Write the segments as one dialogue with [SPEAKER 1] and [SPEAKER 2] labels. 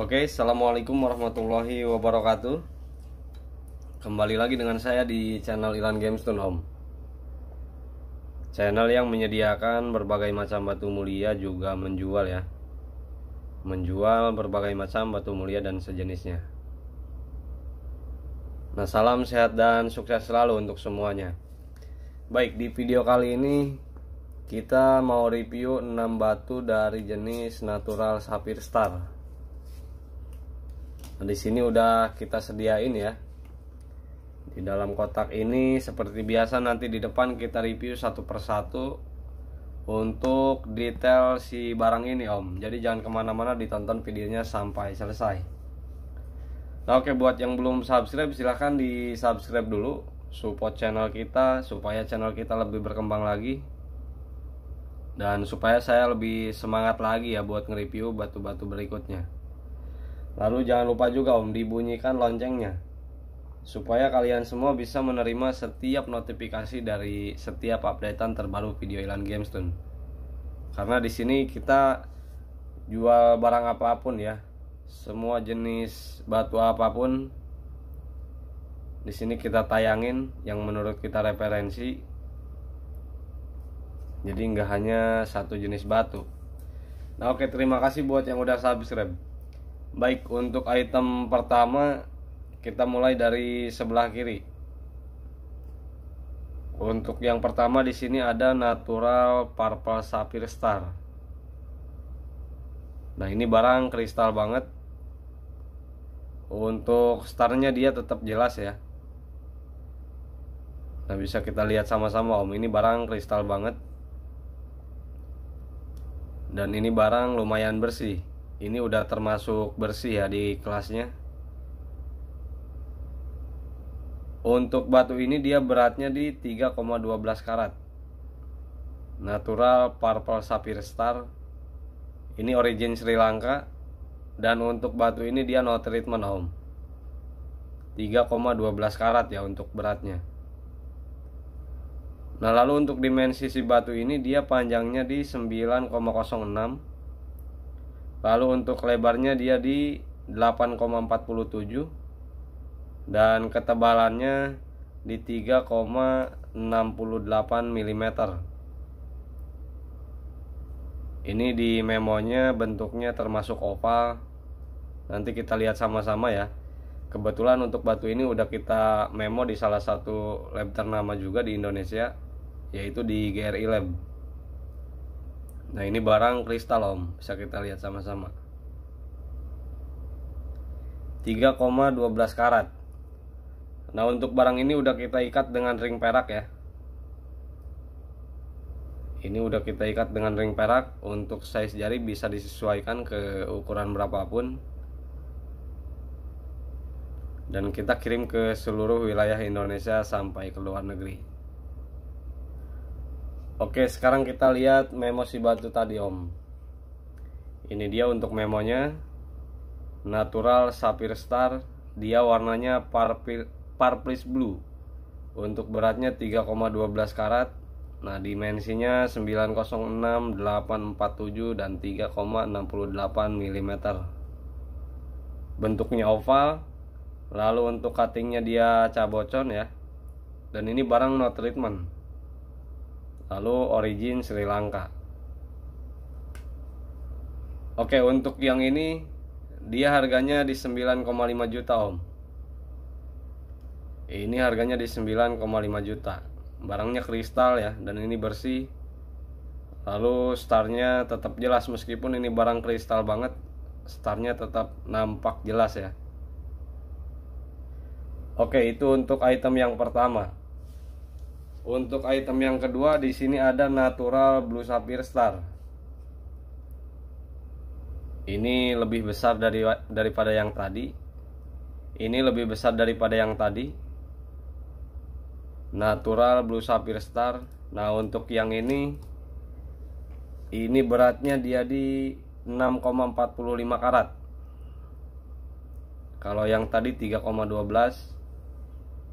[SPEAKER 1] Oke, assalamualaikum warahmatullahi wabarakatuh. Kembali lagi dengan saya di channel Ilan Games Tune Home. Channel yang menyediakan berbagai macam batu mulia juga menjual ya. Menjual berbagai macam batu mulia dan sejenisnya. Nah, salam sehat dan sukses selalu untuk semuanya. Baik, di video kali ini kita mau review 6 batu dari jenis natural sapphire star nah, di sini udah kita sediain ya di dalam kotak ini seperti biasa nanti di depan kita review satu persatu untuk detail si barang ini om jadi jangan kemana-mana ditonton videonya sampai selesai nah oke buat yang belum subscribe silahkan di subscribe dulu support channel kita supaya channel kita lebih berkembang lagi dan supaya saya lebih semangat lagi ya buat nge-review batu-batu berikutnya Lalu jangan lupa juga Om dibunyikan loncengnya supaya kalian semua bisa menerima setiap notifikasi dari setiap updatean terbaru video Ilan Gamestone Karena di sini kita jual barang apapun ya, semua jenis batu apapun. Di sini kita tayangin yang menurut kita referensi. Jadi nggak hanya satu jenis batu. Nah oke terima kasih buat yang udah subscribe. Baik, untuk item pertama kita mulai dari sebelah kiri. Untuk yang pertama di sini ada natural purple sapphire star. Nah, ini barang kristal banget. Untuk starnya dia tetap jelas ya. Nah, bisa kita lihat sama-sama Om, ini barang kristal banget. Dan ini barang lumayan bersih ini udah termasuk bersih ya di kelasnya untuk batu ini dia beratnya di 3,12 karat natural purple sapphire star ini origin Sri Lanka dan untuk batu ini dia no treatment om. 3,12 karat ya untuk beratnya nah lalu untuk dimensi si batu ini dia panjangnya di 9,06 lalu untuk lebarnya dia di 8,47 dan ketebalannya di 3,68 mm ini di memonya bentuknya termasuk oval nanti kita lihat sama-sama ya kebetulan untuk batu ini udah kita memo di salah satu lab ternama juga di Indonesia yaitu di GRI Lab Nah ini barang kristal om Bisa kita lihat sama-sama 3,12 karat Nah untuk barang ini udah kita ikat dengan ring perak ya Ini udah kita ikat dengan ring perak Untuk size jari bisa disesuaikan ke ukuran berapapun Dan kita kirim ke seluruh wilayah Indonesia sampai ke luar negeri Oke, sekarang kita lihat memo si batu tadi, Om. Ini dia untuk memonya. Natural Sapphire Star, dia warnanya Parplis Blue. Untuk beratnya 3,12 karat. Nah, dimensinya 906, 847 dan 3,68 mm. Bentuknya oval. Lalu untuk cuttingnya dia cabocon ya. Dan ini barang no treatment lalu origin Sri Lanka oke untuk yang ini dia harganya di 9,5 juta om ini harganya di 9,5 juta barangnya kristal ya dan ini bersih lalu starnya tetap jelas meskipun ini barang kristal banget starnya tetap nampak jelas ya oke itu untuk item yang pertama untuk item yang kedua di sini ada natural blue sapphire star. Ini lebih besar dari daripada yang tadi. Ini lebih besar daripada yang tadi. Natural blue sapphire star. Nah, untuk yang ini ini beratnya dia di 6,45 karat. Kalau yang tadi 3,12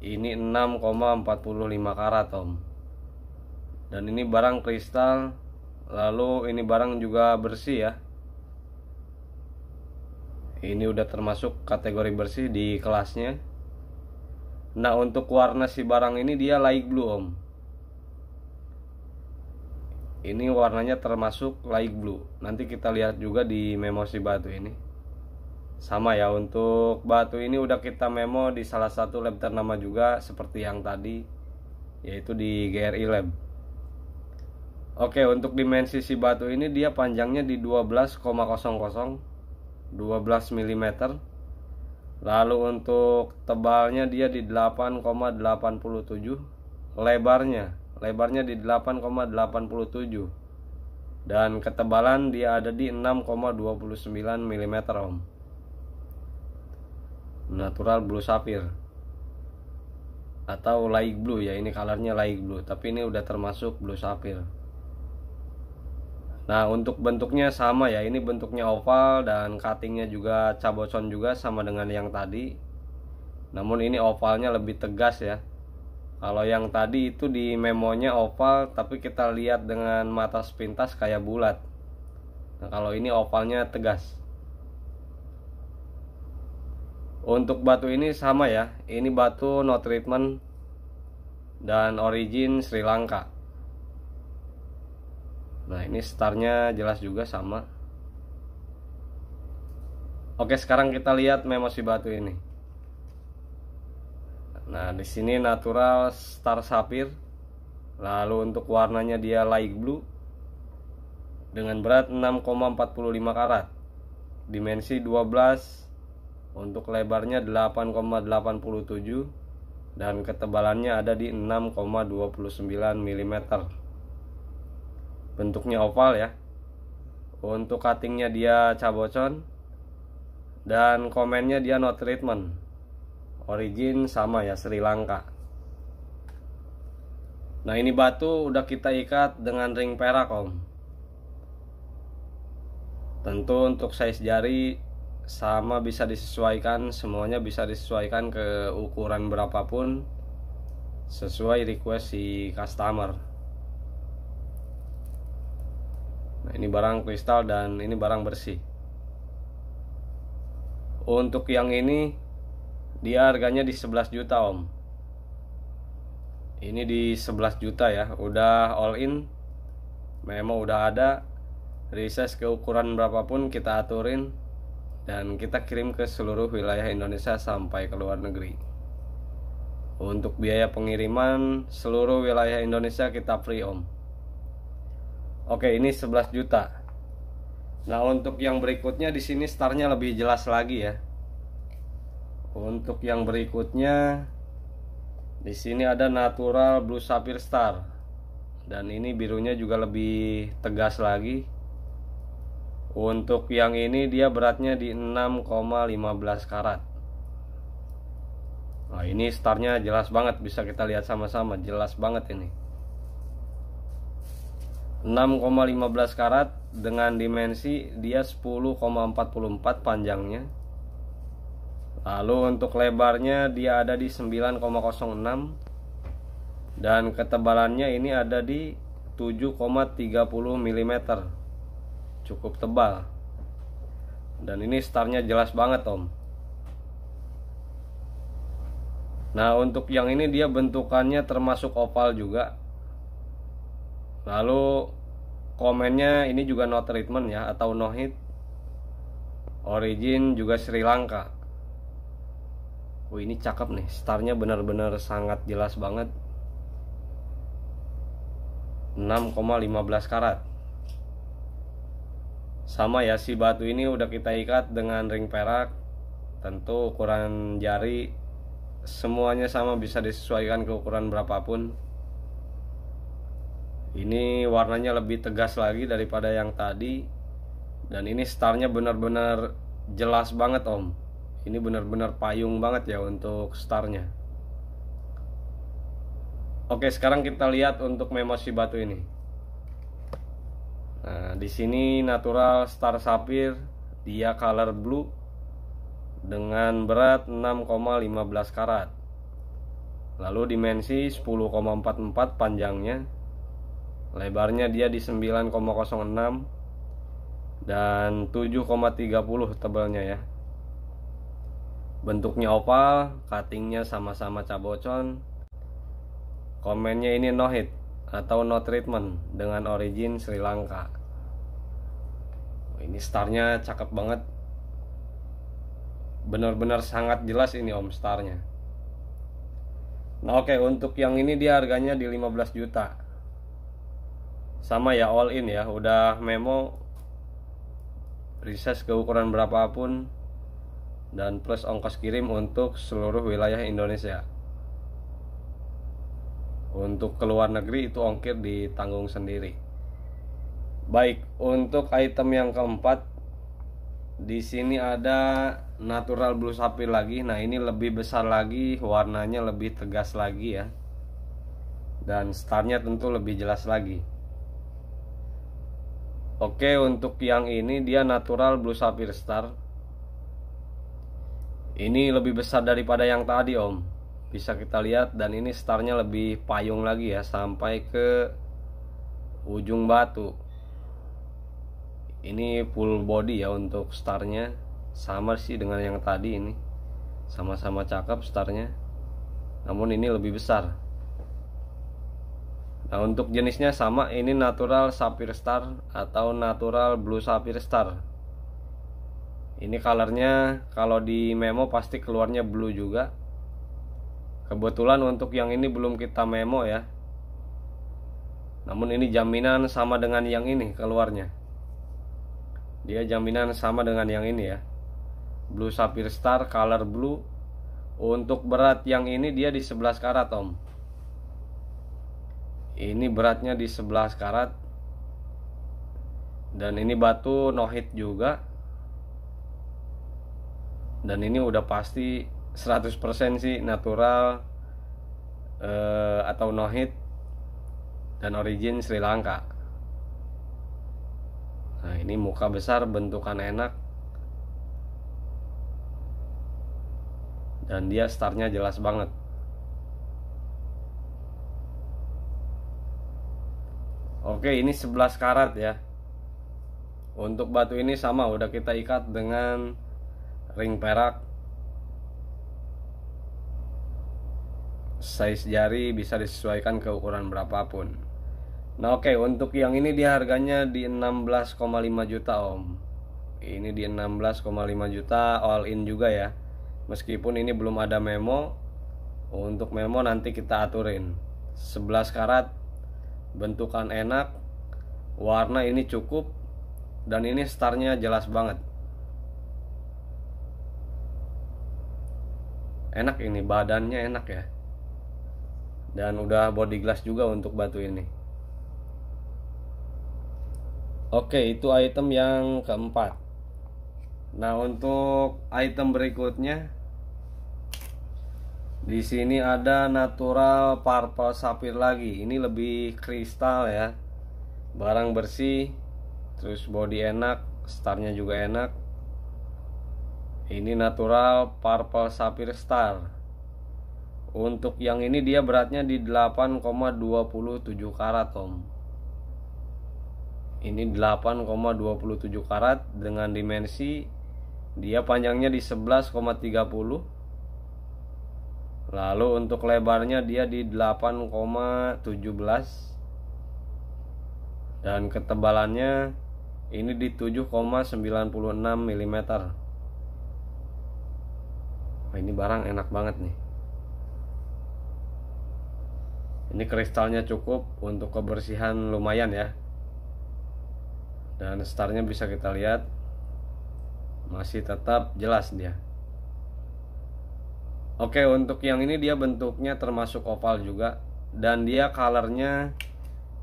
[SPEAKER 1] ini 6,45 karat om dan ini barang kristal lalu ini barang juga bersih ya ini udah termasuk kategori bersih di kelasnya nah untuk warna si barang ini dia light blue om ini warnanya termasuk light blue nanti kita lihat juga di memo batu ini sama ya untuk batu ini udah kita memo di salah satu lab ternama juga seperti yang tadi yaitu di GRI Lab Oke untuk dimensi si batu ini dia panjangnya di 12,00 12 mm lalu untuk tebalnya dia di 8,87 lebarnya lebarnya di 8,87 dan ketebalan dia ada di 6,29 mm Om natural blue sapphire atau light blue ya ini colornya light blue tapi ini udah termasuk blue sapphire nah untuk bentuknya sama ya ini bentuknya oval dan cuttingnya juga cabocon juga sama dengan yang tadi namun ini ovalnya lebih tegas ya kalau yang tadi itu di memonya oval tapi kita lihat dengan mata sepintas kayak bulat nah kalau ini ovalnya tegas untuk batu ini sama ya ini batu no treatment dan origin Sri Lanka nah ini starnya jelas juga sama oke sekarang kita lihat memosi batu ini nah di sini natural star sapir lalu untuk warnanya dia light blue dengan berat 6,45 karat dimensi 12 untuk lebarnya 8,87 dan ketebalannya ada di 6,29 mm bentuknya oval ya untuk cuttingnya dia cabocon dan komennya dia no treatment origin sama ya Sri Lanka nah ini batu udah kita ikat dengan ring perak om tentu untuk size jari sama bisa disesuaikan semuanya bisa disesuaikan ke ukuran berapapun sesuai request si customer nah ini barang kristal dan ini barang bersih untuk yang ini dia harganya di 11 juta om ini di 11 juta ya udah all in memang udah ada riset ke ukuran berapapun kita aturin dan kita kirim ke seluruh wilayah Indonesia sampai ke luar negeri. Untuk biaya pengiriman seluruh wilayah Indonesia kita free om. Oke, ini 11 juta. Nah, untuk yang berikutnya di sini startnya lebih jelas lagi ya. Untuk yang berikutnya di sini ada natural blue sapphire star. Dan ini birunya juga lebih tegas lagi untuk yang ini dia beratnya di 6,15 karat. Nah, ini starnya jelas banget bisa kita lihat sama-sama, jelas banget ini. 6,15 karat dengan dimensi dia 10,44 panjangnya. Lalu untuk lebarnya dia ada di 9,06 dan ketebalannya ini ada di 7,30 mm cukup tebal dan ini starnya jelas banget om nah untuk yang ini dia bentukannya termasuk oval juga lalu komennya ini juga no treatment ya atau no hit origin juga Sri Lanka Wih ini cakep nih starnya benar-benar sangat jelas banget 6,15 karat sama ya si batu ini udah kita ikat dengan ring perak tentu ukuran jari semuanya sama bisa disesuaikan ke ukuran berapapun ini warnanya lebih tegas lagi daripada yang tadi dan ini starnya benar-benar jelas banget om ini benar-benar payung banget ya untuk starnya oke sekarang kita lihat untuk memosi batu ini Nah, di sini natural star sapphire dia color blue dengan berat 6,15 karat. Lalu dimensi 10,44 panjangnya. Lebarnya dia di 9,06 dan 7,30 tebalnya ya. Bentuknya opal, cuttingnya sama-sama cabocon. Komennya ini no hit atau No Treatment dengan origin Sri Lanka. Ini starnya cakep banget. Benar-benar sangat jelas ini om starnya. Nah oke okay, untuk yang ini dia harganya di 15 juta. Sama ya all in ya, udah memo riset ke ukuran berapapun dan plus ongkos kirim untuk seluruh wilayah Indonesia. Untuk ke luar negeri itu ongkir ditanggung sendiri. Baik, untuk item yang keempat di sini ada natural blue sapphire lagi. Nah, ini lebih besar lagi, warnanya lebih tegas lagi ya. Dan starnya tentu lebih jelas lagi. Oke, untuk yang ini dia natural blue sapphire star. Ini lebih besar daripada yang tadi, Om bisa kita lihat dan ini starnya lebih payung lagi ya sampai ke ujung batu ini full body ya untuk starnya sama sih dengan yang tadi ini sama-sama cakep starnya namun ini lebih besar nah untuk jenisnya sama ini natural sapphire star atau natural blue sapphire star ini colornya kalau di memo pasti keluarnya blue juga Kebetulan untuk yang ini belum kita memo ya. Namun ini jaminan sama dengan yang ini keluarnya. Dia jaminan sama dengan yang ini ya. Blue Sapphire Star color blue. Untuk berat yang ini dia di 11 karat, Om. Ini beratnya di 11 karat. Dan ini batu no hit juga. Dan ini udah pasti 100% sih natural uh, atau no dan origin Sri Lanka. Nah, ini muka besar, bentukan enak. Dan dia startnya jelas banget. Oke, ini 11 karat ya. Untuk batu ini sama udah kita ikat dengan ring perak size jari bisa disesuaikan ke ukuran berapapun. Nah, oke, okay, untuk yang ini dia harganya di 16,5 juta, Om. Ini di 16,5 juta all in juga ya. Meskipun ini belum ada memo, untuk memo nanti kita aturin. 11 karat bentukan enak, warna ini cukup dan ini starnya jelas banget. Enak ini badannya enak ya dan udah body glass juga untuk batu ini oke itu item yang keempat nah untuk item berikutnya di sini ada natural purple sapphire lagi ini lebih kristal ya barang bersih terus body enak starnya juga enak ini natural purple sapphire star untuk yang ini dia beratnya di 8,27 karat om Ini 8,27 karat dengan dimensi Dia panjangnya di 11,30 Lalu untuk lebarnya dia di 8,17 Dan ketebalannya ini di 7,96 mm ini barang enak banget nih ini kristalnya cukup untuk kebersihan lumayan ya dan starnya bisa kita lihat masih tetap jelas dia oke untuk yang ini dia bentuknya termasuk oval juga dan dia colornya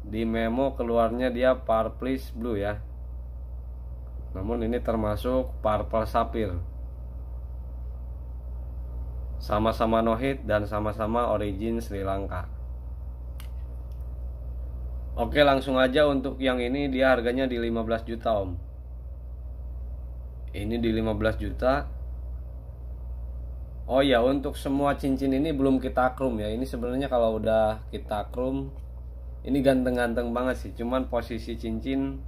[SPEAKER 1] di memo keluarnya dia purple blue ya namun ini termasuk purple sapphire sama-sama nohit dan sama-sama origin Sri Lanka Oke langsung aja untuk yang ini dia harganya di 15 juta om Ini di 15 juta Oh ya untuk semua cincin ini belum kita krum ya Ini sebenarnya kalau udah kita krum Ini ganteng-ganteng banget sih Cuman posisi cincin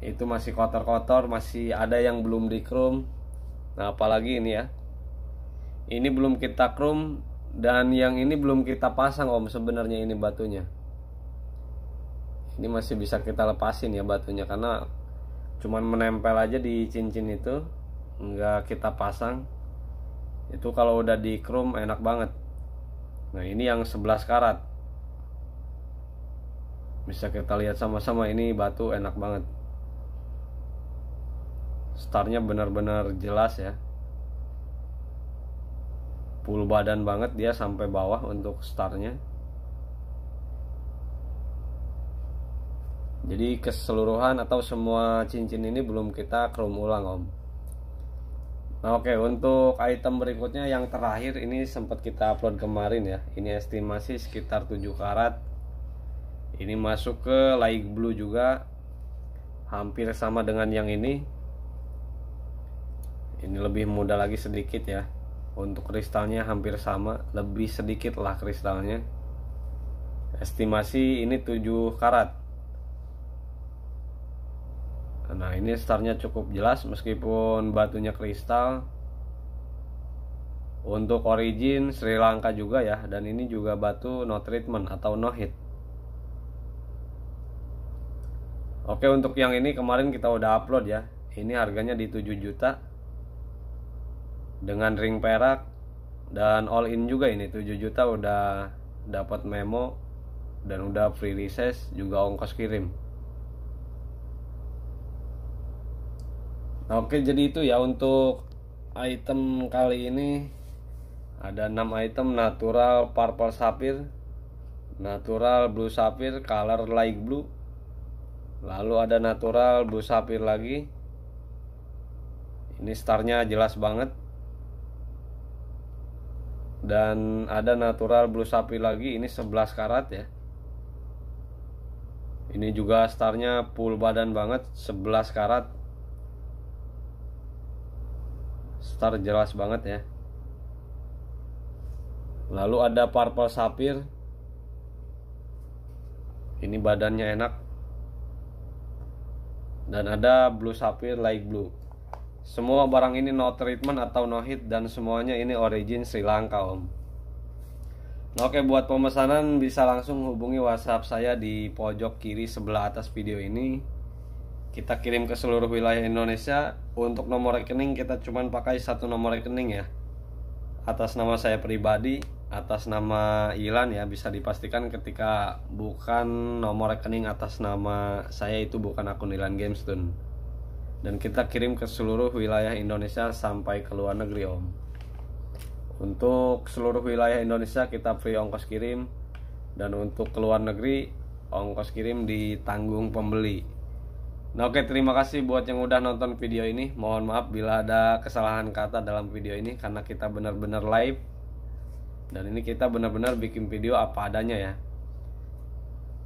[SPEAKER 1] itu masih kotor-kotor Masih ada yang belum di krum Nah apalagi ini ya Ini belum kita krum Dan yang ini belum kita pasang om sebenarnya ini batunya ini masih bisa kita lepasin ya batunya karena cuman menempel aja di cincin itu nggak kita pasang itu kalau udah di chrome enak banget nah ini yang 11 karat bisa kita lihat sama-sama ini batu enak banget starnya benar-benar jelas ya full badan banget dia sampai bawah untuk starnya jadi keseluruhan atau semua cincin ini belum kita kerumulang ulang om nah oke untuk item berikutnya yang terakhir ini sempat kita upload kemarin ya ini estimasi sekitar 7 karat ini masuk ke light blue juga hampir sama dengan yang ini ini lebih mudah lagi sedikit ya untuk kristalnya hampir sama lebih sedikit lah kristalnya estimasi ini 7 karat Nah, ini starnya cukup jelas meskipun batunya kristal untuk origin Sri Lanka juga ya dan ini juga batu no treatment atau no hit Oke untuk yang ini kemarin kita udah upload ya ini harganya di 7 juta dengan ring perak dan all in juga ini 7 juta udah dapat memo dan udah free recess juga ongkos kirim Nah, oke, jadi itu ya untuk item kali ini ada enam item natural purple sapphire, natural blue sapphire color light blue. Lalu ada natural blue sapphire lagi. Ini starnya jelas banget. Dan ada natural blue sapphire lagi, ini 11 karat ya. Ini juga starnya full badan banget, 11 karat star jelas banget ya lalu ada purple sapphire ini badannya enak dan ada blue sapphire light blue semua barang ini no treatment atau no hit dan semuanya ini origin Sri Lanka om nah, Oke buat pemesanan bisa langsung hubungi WhatsApp saya di pojok kiri sebelah atas video ini kita kirim ke seluruh wilayah Indonesia untuk nomor rekening kita cuman pakai satu nomor rekening ya atas nama saya pribadi atas nama Ilan ya bisa dipastikan ketika bukan nomor rekening atas nama saya itu bukan akun Ilan Gamestone dan kita kirim ke seluruh wilayah Indonesia sampai ke luar negeri om untuk seluruh wilayah Indonesia kita free ongkos kirim dan untuk ke luar negeri ongkos kirim ditanggung pembeli Nah, oke, terima kasih buat yang udah nonton video ini. Mohon maaf bila ada kesalahan kata dalam video ini karena kita benar-benar live. Dan ini kita benar-benar bikin video apa adanya ya.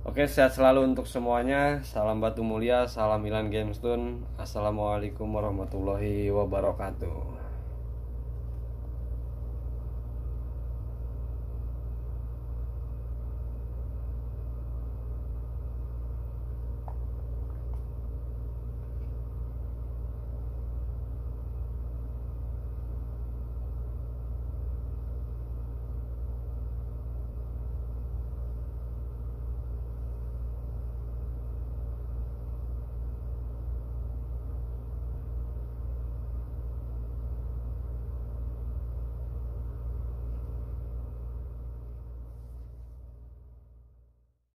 [SPEAKER 1] Oke, sehat selalu untuk semuanya. Salam Batu Mulia, salam Milan Gamestone. Assalamualaikum warahmatullahi wabarakatuh.